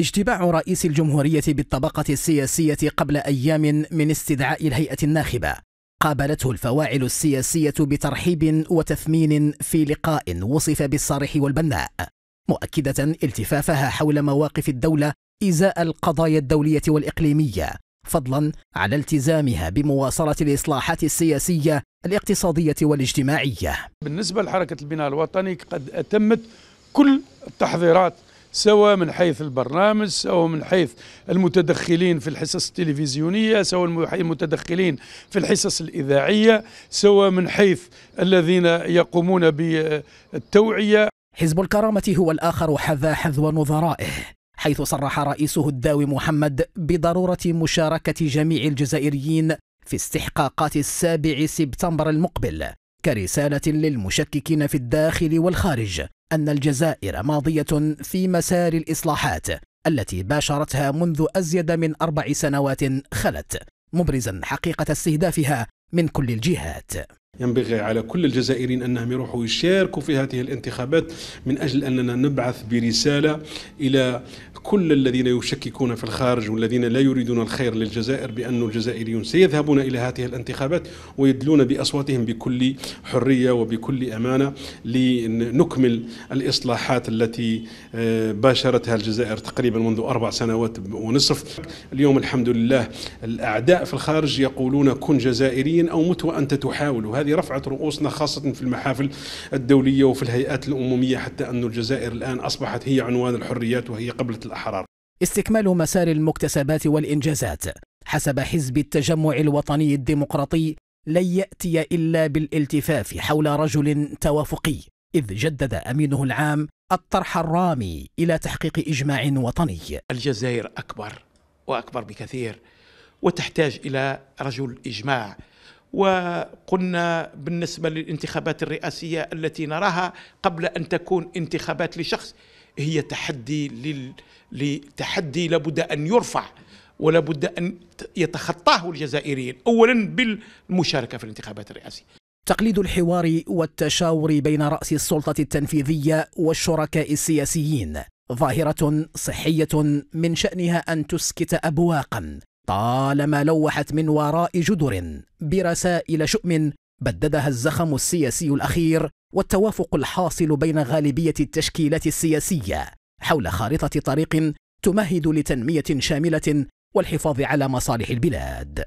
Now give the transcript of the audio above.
اجتماع رئيس الجمهورية بالطبقة السياسية قبل أيام من استدعاء الهيئة الناخبة قابلته الفواعل السياسية بترحيب وتثمين في لقاء وصف بالصريح والبناء مؤكدة التفافها حول مواقف الدولة إزاء القضايا الدولية والإقليمية فضلا على التزامها بمواصلة الإصلاحات السياسية الاقتصادية والاجتماعية بالنسبة لحركة البناء الوطني قد أتمت كل التحضيرات سواء من حيث البرنامج سواء من حيث المتدخلين في الحصص التلفزيونية سواء المتدخلين في الحصص الإذاعية سواء من حيث الذين يقومون بالتوعية حزب الكرامة هو الآخر حذا حذو نظرائه حيث صرح رئيسه الداوي محمد بضرورة مشاركة جميع الجزائريين في استحقاقات السابع سبتمبر المقبل كرسالة للمشككين في الداخل والخارج أن الجزائر ماضية في مسار الإصلاحات التي باشرتها منذ أزيد من أربع سنوات خلت مبرزا حقيقة استهدافها من كل الجهات ينبغي على كل الجزائريين انهم يروحوا يشاركوا في هذه الانتخابات من اجل اننا نبعث برساله الى كل الذين يشككون في الخارج والذين لا يريدون الخير للجزائر بأن الجزائريون سيذهبون إلى هذه الانتخابات ويدلون بأصواتهم بكل حرية وبكل أمانة لنكمل الإصلاحات التي آه، باشرتها الجزائر تقريبا منذ أربع سنوات ونصف اليوم الحمد لله الأعداء في الخارج يقولون كن جزائريا أو مت وأنت تحاول وهذه رفعت رؤوسنا خاصة في المحافل الدولية وفي الهيئات الأممية حتى أن الجزائر الآن أصبحت هي عنوان الحريات وهي قبلة الأحرار استكمال مسار المكتسبات والإنجازات حسب حزب التجمع الوطني الديمقراطي لن يأتي إلا بالالتفاف حول رجل توافقي إذ جدد أمينه العام الطرح الرامي إلى تحقيق إجماع وطني الجزائر أكبر وأكبر بكثير وتحتاج إلى رجل إجماع وقلنا بالنسبة للانتخابات الرئاسية التي نراها قبل أن تكون انتخابات لشخص هي تحدي لل... لتحدي لابد أن يرفع ولابد أن يتخطاه الجزائريين أولا بالمشاركة في الانتخابات الرئاسية تقليد الحوار والتشاور بين رأس السلطة التنفيذية والشركاء السياسيين ظاهرة صحية من شأنها أن تسكت أبواقا طالما لوحت من وراء جدر برسائل شؤم بددها الزخم السياسي الأخير والتوافق الحاصل بين غالبية التشكيلات السياسية حول خارطة طريق تمهد لتنمية شاملة والحفاظ على مصالح البلاد